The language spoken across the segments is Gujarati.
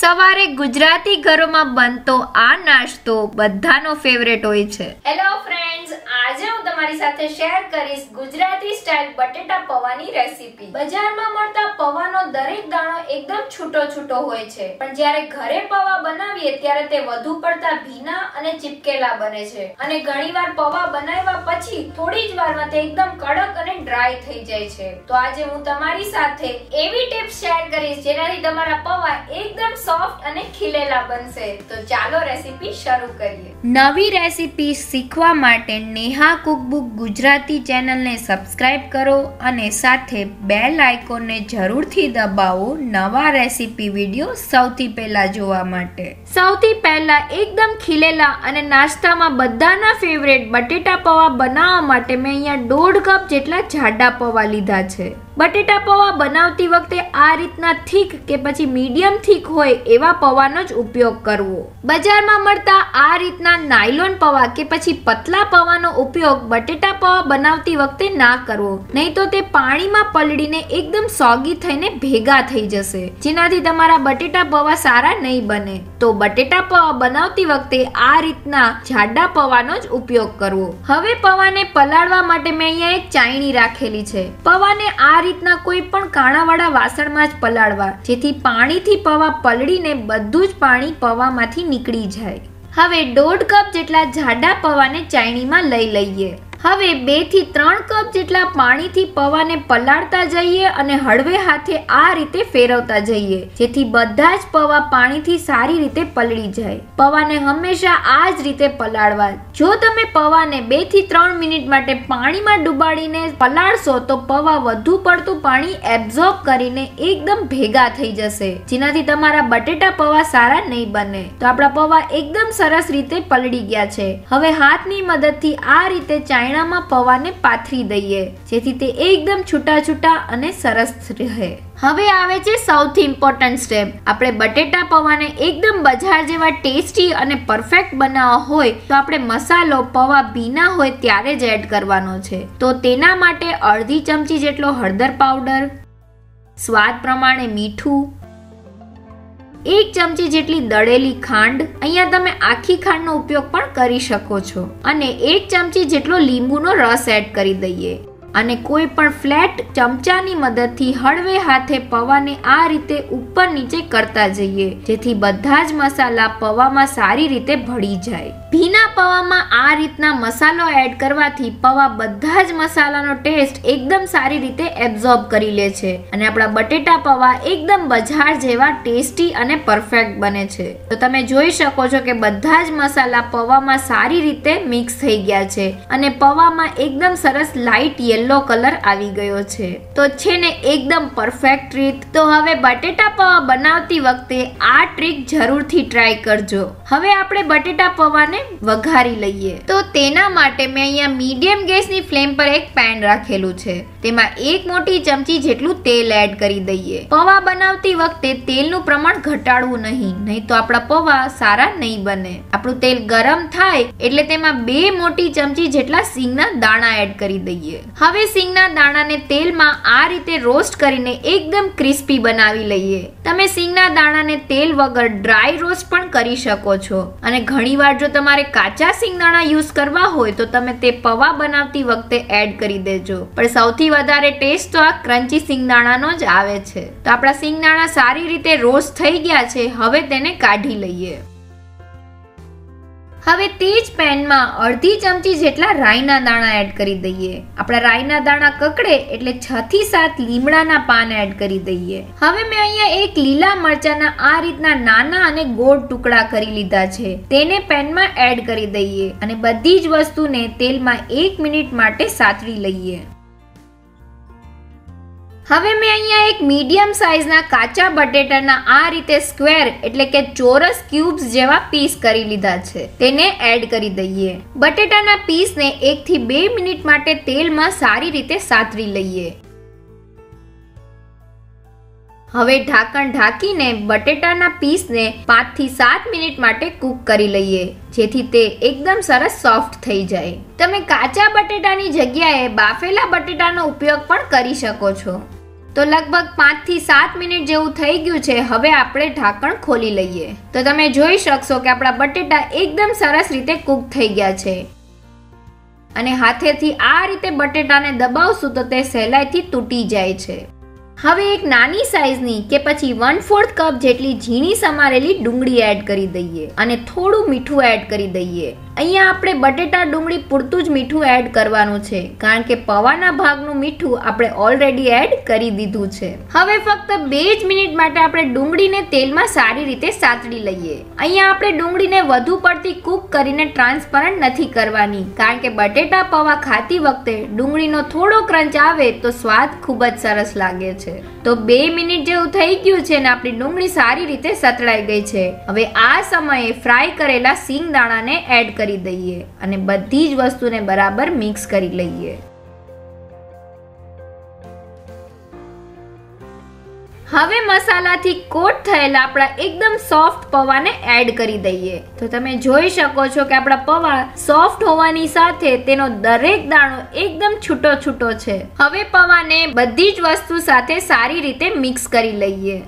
સવારે ગુજરાતી ઘરોમાં બનતો આ નાસ્તો બધાનો ફેવરેટ હોય છે હેલો ફ્રેન્ડ્સ આજે હું તમારી સાથે શેર કરીશ ગુજરાતી સ્ટાઇલ બટેટા પવાની રેસીપી બજારમાં મળતા પવાનો દરેક દાણો એકદમ છૂટો છૂટો હોય છે પણ જ્યારે ઘરે પૌવા બનાવીએ ત્યારે તે વધુ પડતા ભીના અને ચીપકેલા બને છે અને ઘણીવાર પવા બનાવ્યા પછી થોડી જ વારમાં તે એકદમ કડક અને ડ્રાય થઈ જાય છે તો આજે હું તમારી સાથે એવી ટિપ્સ શેર કરીશ જેનાથી તમારા પૌવા એકદમ સોફ્ટ અને ખીલેલા બનશે તો ચાલો રેસીપી શરૂ કરીએ નવી રેસીપી શીખવા માટે નેહા નેહા કુકબુક ગુજરાતી ચેનલને સબસ્ક્રાઇબ કરો અને સાથે બેલ આઇકોનને જરૂરથી દબાવો નવા રેસીપી વિડીયો સૌથી પહેલાં જોવા માટે સૌથી પહેલાં એકદમ ખીલેલા અને નાસ્તામાં બધાના ફેવરેટ બટેટા પૌવા બનાવવા માટે મેં અહીંયા દોઢ કપ જેટલા જાડા પૌવા લીધા છે બટેટા પૌવા બનાવતી વખતે આ રીતના થીક કે પછી મીડિયમ થીક હોય એવા પૌવાનો જ ઉપયોગ કરવો બજારમાં મળતા આ રીતના નાયલોન પૌવા કે પછી પતલા પૌવાનો ઉપયોગ બટેટા પૌવા બનાવતી વખતે ના કરવો નહીં તો તે પાણીમાં પલળીને એકદમ સોગી થઈને ભેગા થઈ જશે જેનાથી તમારા બટેટા પૌવા સારા નહીં બને તો બટેટા પૌવા બનાવતી વખતે આ રીતના જાડા પૌવાનો જ ઉપયોગ કરવો હવે પૌવાને પલાળવા માટે મેં અહીંયા એક ચાયણી રાખેલી છે પૌવાને આ રીતના કોઈ પણ કાણાવાળા વાસણમાં જ પલાળવા જેથી પાણીથી પૌવા પલળીને બધું જ પાણી પવામાંથી નીકળી જાય હવે દોઢ કપ જેટલા જાડા પૌવાને ચાયણીમાં લઈ લઈએ હવે બેથી ત્રણ કપ જેટલા પાણીથી પૌવાને પલાળતા જઈએ અને હળવે હાથે આ રીતે ફેરવતા જઈએ જેથી બધા જ પૌવા પાણીથી સારી રીતે પલળી જાય પૌવાને હંમેશા આ જ રીતે પલાળવા જો તમે પૌવાને બે થી ત્રણ મિનિટ માટે પાણીમાં ડુબાડીને પલાળશો તો પૌવા વધુ પડતું પાણી એબ્ઝોર્બ કરીને એકદમ ભેગા થઈ જશે જેનાથી તમારા બટેટા પૌવા સારા નહીં બને તો આપણા પૌવા એકદમ સરસ રીતે પલળી ગયા છે હવે હાથની મદદથી આ રીતે ચાઈ પાયણામાં પૌવાને પાથરી દઈએ જેથી તે એકદમ છૂટા છૂટા અને સરસ રહે હવે આવે છે સૌથી ઇમ્પોર્ટન્ટ સ્ટેપ આપણે બટેટા પૌવાને એકદમ બજાર જેવા ટેસ્ટી અને પરફેક્ટ બનાવવા હોય તો આપણે મસાલો પૌવા ભીના હોય ત્યારે જ એડ કરવાનો છે તો તેના માટે અડધી ચમચી જેટલો હળદર પાવડર સ્વાદ પ્રમાણે મીઠું એક ચમચી જેટલી દળેલી ખાંડ અહીંયા તમે આખી ખાંડનો ઉપયોગ પણ કરી શકો છો અને એક ચમચી જેટલો લીંબુનો રસ એડ કરી દઈએ અને કોઈ પણ ફ્લેટ ચમચાની મદદથી હળવે હાથે પવાને આ રીતે ઉપર નીચે કરતા જઈએ જેથી બધા જ મસાલા પવામાં સારી રીતે ભળી જાય ભીના પવામાં આ રીતના મસાલો એડ કરવાથી પવા બધા જ મસાલાનો ટેસ્ટ એકદમ સારી રીતે એબ્ઝોર્બ કરી લે છે અને આપણા બટેટા પવા એકદમ બજાર જેવા ટેસ્ટી અને પરફેક્ટ બને છે તો તમે જોઈ શકો છો કે બધા જ મસાલા પવામાં સારી રીતે મિક્સ થઈ ગયા છે અને પવામાં એકદમ સરસ લાઇટ યલો યલો કલર આવી ગયો છે તો છે ને એકદમ પરફેક્ટ રીત તો હવે બટેટા પૌવા બનાવતી વખતે આ ટ્રીક જરૂરથી ટ્રાય કરજો હવે આપણે બટેટા પૌવાને વઘારી લઈએ તો તેના માટે મેં અહીંયા મીડિયમ ગેસની ફ્લેમ પર એક પેન રાખેલું છે તેમાં એક મોટી ચમચી જેટલું તેલ એડ કરી દઈએ પૌવા બનાવતી વખતે તેલનું પ્રમાણ ઘટાડવું નહીં નહીં તો આપણા પૌવા સારા નહીં બને આપણું તેલ ગરમ થાય એટલે તેમાં બે મોટી ચમચી જેટલા સિંગના દાણા એડ કરી દઈએ હવે સિંગના દાણાને તેલમાં આ રીતે રોસ્ટ કરીને એકદમ ક્રિસ્પી બનાવી લઈએ તમે સિંગના દાણાને તેલ વગર ડ્રાય રોસ્ટ પણ કરી શકો છો અને ઘણીવાર જો તમારે કાચા સિંગદાણા યુઝ કરવા હોય તો તમે તે પવા બનાવતી વખતે એડ કરી દેજો પણ સૌથી વધારે ટેસ્ટ તો આ ક્રન્ચી સિંગદાણાનો જ આવે છે તો આપણા સિંગદાણા સારી રીતે રોસ્ટ થઈ ગયા છે હવે તેને કાઢી લઈએ હવે તે જ પેનમાં અડધી ચમચી જેટલા રાઈના દાણા એડ કરી દઈએ આપણા રાઈના દાણા કકડે એટલે છ થી સાત લીમડાના પાન એડ કરી દઈએ હવે મેં અહીંયા એક લીલા મરચાના આ રીતના નાના અને ગોળ ટુકડા કરી લીધા છે તેને પેનમાં એડ કરી દઈએ અને બધી જ વસ્તુને તેલમાં એક મિનિટ માટે સાતરી લઈએ હવે મેં અહીંયા એક મીડિયમ સાઇઝના કાચા બટેટાના આ રીતે સ્ક્વેર એટલે કે ચોરસ ક્યુબ્સ જેવા પીસ કરી લીધા છે તેને એડ કરી દઈએ બટેટાના પીસને એકથી બે મિનિટ માટે તેલમાં સારી રીતે સાતરી લઈએ હવે ઢાંકણ ઢાંકીને બટેટાના પીસને પાંચથી સાત મિનિટ માટે કૂક કરી લઈએ જેથી તે એકદમ સરસ સોફ્ટ થઈ જાય તમે કાચા બટેટાની જગ્યાએ બાફેલા બટેટાનો ઉપયોગ પણ કરી શકો છો તો લગભગ પાંચથી સાત મિનિટ જેવું થઈ ગયું છે હવે આપણે ઢાંકણ ખોલી લઈએ તો તમે જોઈ શકશો કે આપણા બટેટા એકદમ સરસ રીતે કૂક થઈ ગયા છે અને હાથેથી આ રીતે બટેટાને દબાવશું તો તે સહેલાઈથી તૂટી જાય છે હવે એક નાની સાઇઝની કે પછી વન ફોર્થ કપ જેટલી ઝીણી સમારેલી ડુંગળી એડ કરી દઈએ અને થોડું મીઠું એડ કરી દઈએ અહીંયા આપણે બટેટા ડુંગળી પૂરતું જ મીઠું એડ કરવાનું છે કારણ કે પવાના ભાગનું મીઠું આપણે ઓલરેડી એડ કરી દીધું છે હવે ફક્ત બે જ મિનિટ માટે આપણે ડુંગળીને તેલમાં સારી રીતે સાતડી લઈએ અહીંયા આપણે ડુંગળીને વધુ પડતી કૂક કરીને ટ્રાન્સપરન્ટ નથી કરવાની કારણ કે બટેટા પૌવા ખાતી વખતે ડુંગળીનો થોડો ક્રંચ આવે તો સ્વાદ ખૂબ જ સરસ લાગે છે તો બે મિનિટ જેવું થઈ ગયું છે ને આપણી ડુંગળી સારી રીતે સતળાઈ ગઈ છે હવે આ સમયે ફ્રાય કરેલા સિંગ દાણાને એડ કરી દઈએ અને બધી જ વસ્તુને બરાબર મિક્સ કરી લઈએ હવે મસાલાથી કોટ થયેલા આપણા એકદમ સોફ્ટ પૌવાને એડ કરી દઈએ તો તમે જોઈ શકો છો કે આપણા પૌવા સોફ્ટ હોવાની સાથે તેનો દરેક દાણો એકદમ છૂટો છૂટો છે હવે પૌવાને બધી જ વસ્તુ સાથે સારી રીતે મિક્સ કરી લઈએ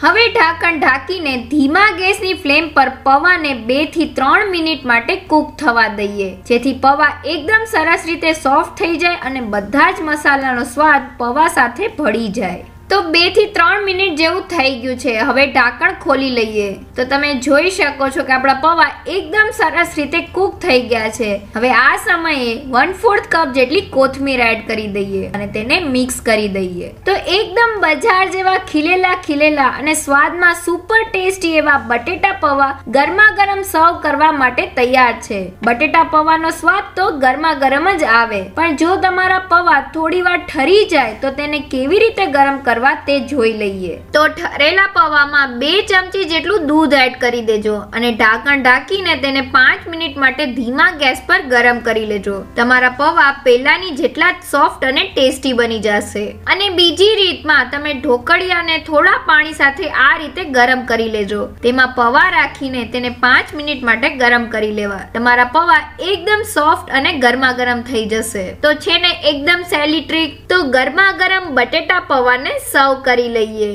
હવે ઢાંકણ ઢાંકીને ધીમા ગેસની ફ્લેમ પર પવાને બે થી ત્રણ મિનિટ માટે કૂક થવા દઈએ જેથી પવા એકદમ સરસ રીતે સોફ્ટ થઈ જાય અને બધા જ મસાલાનો સ્વાદ પવા સાથે ભળી જાય તો બે થી ત્રણ મિનિટ જેવું થઈ ગયું છે હવે ઢાંકણ ખોલી લઈએ તો તમે જોઈ શકો છો કે આપણા પૌવા એકદમ સરસ રીતે કૂક થઈ ગયા છે હવે આ સમયે વન ફોર્થ કપ જેટલી કોથમીર એડ કરી દઈએ અને તેને મિક્સ કરી દઈએ તો એકદમ બજાર જેવા ખીલેલા ખીલેલા અને સ્વાદમાં સુપર ટેસ્ટી એવા બટેટા પૌવા ગરમા ગરમ સર્વ કરવા માટે તૈયાર છે બટેટા પૌવાનો સ્વાદ તો ગરમા ગરમ જ આવે પણ જો તમારા પૌવા થોડી વાર ઠરી જાય તો તેને કેવી રીતે ગરમ કરવા કરવા તે જોઈ લઈએ તો ઠરેલા પૌવામાં બે ચમચી જેટલું દૂધ એડ કરી દેજો અને ઢાંકણ ઢાંકીને તેને પાંચ મિનિટ માટે ધીમા ગેસ પર ગરમ કરી લેજો તમારા પૌવા પહેલાની જેટલા સોફ્ટ અને ટેસ્ટી બની જશે અને બીજી રીતમાં તમે ઢોકળિયાને થોડા પાણી સાથે આ રીતે ગરમ કરી લેજો તેમાં પૌવા રાખીને તેને પાંચ મિનિટ માટે ગરમ કરી લેવા તમારા પૌવા એકદમ સોફ્ટ અને ગરમા ગરમ થઈ જશે તો છે ને એકદમ સહેલી ટ્રીક તો ગરમા ગરમ બટેટા પૌવાને સર્વ કરી લઈએ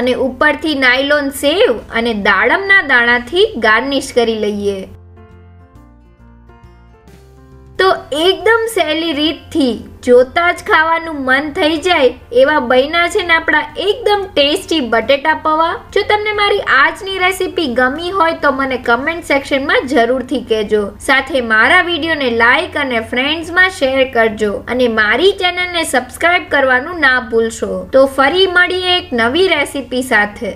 અને ઉપરથી નાયલોન સેવ અને દાડમના દાણાથી ગાર્નિશ કરી લઈએ એકદમ સહેલી રીતથી જોતા જ ખાવાનું મન થઈ જાય એવા બન્યા છે ને આપણા એકદમ ટેસ્ટી બટેટા પૌવા જો તમને મારી આજની રેસીપી ગમી હોય તો મને કમેન્ટ સેક્શનમાં જરૂરથી કહેજો સાથે મારા વિડીયોને લાઇક અને ફ્રેન્ડ્સમાં શેર કરજો અને મારી ચેનલને સબસ્ક્રાઇબ કરવાનું ના ભૂલશો તો ફરી મળીએ એક નવી રેસીપી સાથે